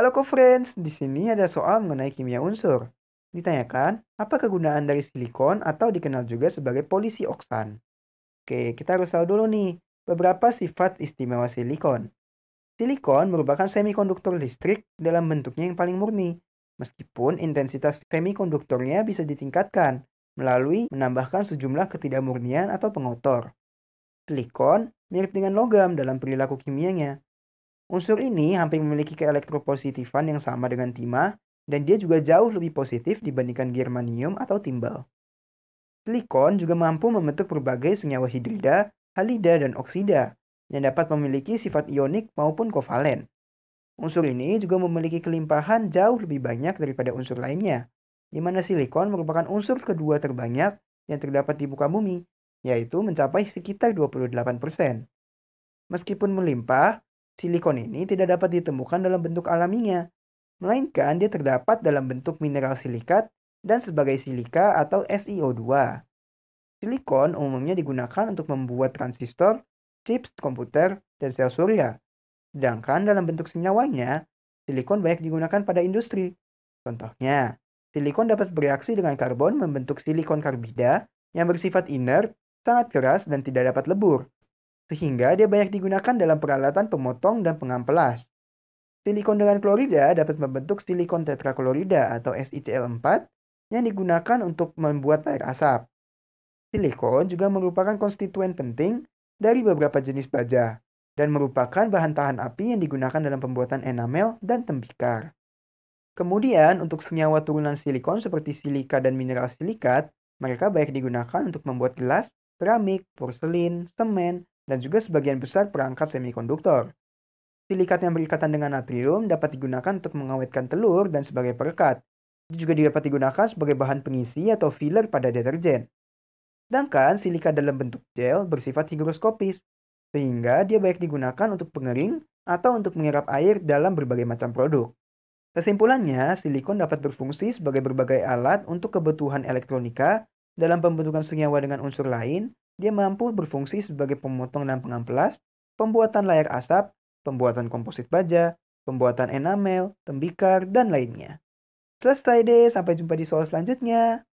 Halo co-friends, di sini ada soal mengenai kimia unsur. Ditanyakan, apa kegunaan dari silikon atau dikenal juga sebagai polisi oksan? Oke, kita harus tahu dulu nih, beberapa sifat istimewa silikon. Silikon merupakan semikonduktor listrik dalam bentuknya yang paling murni, meskipun intensitas semikonduktornya bisa ditingkatkan melalui menambahkan sejumlah ketidakmurnian atau pengotor. Silikon mirip dengan logam dalam perilaku kimianya, Unsur ini hampir memiliki keelektropositifan yang sama dengan timah, dan dia juga jauh lebih positif dibandingkan germanium atau timbal. Silikon juga mampu membentuk berbagai senyawa hidrida, halida, dan oksida, yang dapat memiliki sifat ionik maupun kovalen. Unsur ini juga memiliki kelimpahan jauh lebih banyak daripada unsur lainnya, di mana silikon merupakan unsur kedua terbanyak yang terdapat di muka bumi, yaitu mencapai sekitar 28%. Meskipun melimpah, Silikon ini tidak dapat ditemukan dalam bentuk alaminya, melainkan dia terdapat dalam bentuk mineral silikat dan sebagai silika atau SiO2. Silikon umumnya digunakan untuk membuat transistor, chips komputer, dan sel surya. Sedangkan dalam bentuk senyawanya, silikon banyak digunakan pada industri. Contohnya, silikon dapat bereaksi dengan karbon membentuk silikon karbida yang bersifat inert, sangat keras, dan tidak dapat lebur sehingga dia banyak digunakan dalam peralatan pemotong dan pengampelas. Silikon dengan klorida dapat membentuk silikon tetraklorida atau SiCl4 yang digunakan untuk membuat air asap. Silikon juga merupakan konstituen penting dari beberapa jenis baja dan merupakan bahan tahan api yang digunakan dalam pembuatan enamel dan tembikar. Kemudian, untuk senyawa turunan silikon seperti silika dan mineral silikat, mereka banyak digunakan untuk membuat gelas, keramik, porselin, semen, dan juga sebagian besar perangkat semikonduktor. Silikat yang berikatan dengan natrium dapat digunakan untuk mengawetkan telur dan sebagai perekat. Ini juga dapat digunakan sebagai bahan pengisi atau filler pada deterjen. Sedangkan silika dalam bentuk gel bersifat higroskopis, sehingga dia baik digunakan untuk pengering atau untuk menyerap air dalam berbagai macam produk. Kesimpulannya, silikon dapat berfungsi sebagai berbagai alat untuk kebutuhan elektronika dalam pembentukan senyawa dengan unsur lain dia mampu berfungsi sebagai pemotong dan pengamplas, pembuatan layar asap, pembuatan komposit baja, pembuatan enamel, tembikar, dan lainnya. Selesai deh, sampai jumpa di soal selanjutnya.